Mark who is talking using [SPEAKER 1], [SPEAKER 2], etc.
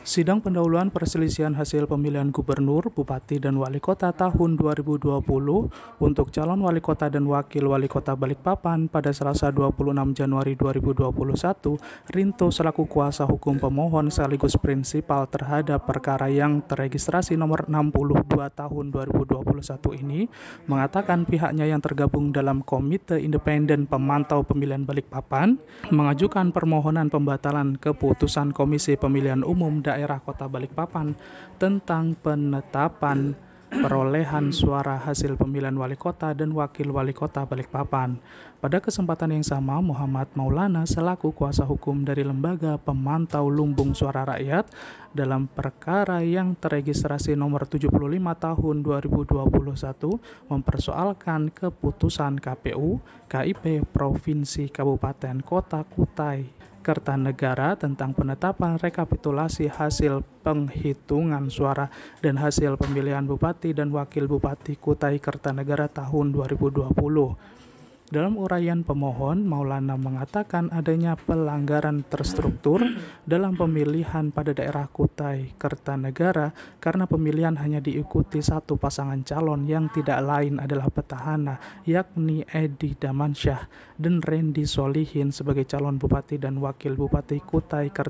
[SPEAKER 1] Sidang pendahuluan perselisihan hasil pemilihan gubernur, bupati, dan wali kota tahun 2020 untuk calon wali kota dan wakil wali kota Balikpapan pada Selasa 26 Januari 2021, Rinto selaku kuasa hukum pemohon sekaligus prinsipal terhadap perkara yang terregistrasi nomor 62 tahun 2021 ini, mengatakan pihaknya yang tergabung dalam Komite Independen Pemantau Pemilihan Balikpapan mengajukan permohonan pembatalan keputusan Komisi Pemilihan Umum daerah Kota Balikpapan tentang penetapan perolehan suara hasil pemilihan wali kota dan wakil wali kota Balikpapan. Pada kesempatan yang sama, Muhammad Maulana selaku kuasa hukum dari Lembaga Pemantau Lumbung Suara Rakyat dalam perkara yang terregistrasi nomor 75 tahun 2021 mempersoalkan keputusan KPU KIP Provinsi Kabupaten Kota Kutai Kertanegara tentang penetapan rekapitulasi hasil penghitungan suara dan hasil pemilihan bupati dan wakil bupati Kutai Kertanegara tahun 2020. Dalam uraian pemohon, Maulana mengatakan adanya pelanggaran terstruktur dalam pemilihan pada daerah Kutai Kertanegara karena pemilihan hanya diikuti satu pasangan calon yang tidak lain adalah petahana, yakni Edi Damansyah dan Randy Solihin sebagai calon bupati dan wakil bupati Kutai Kertanegara.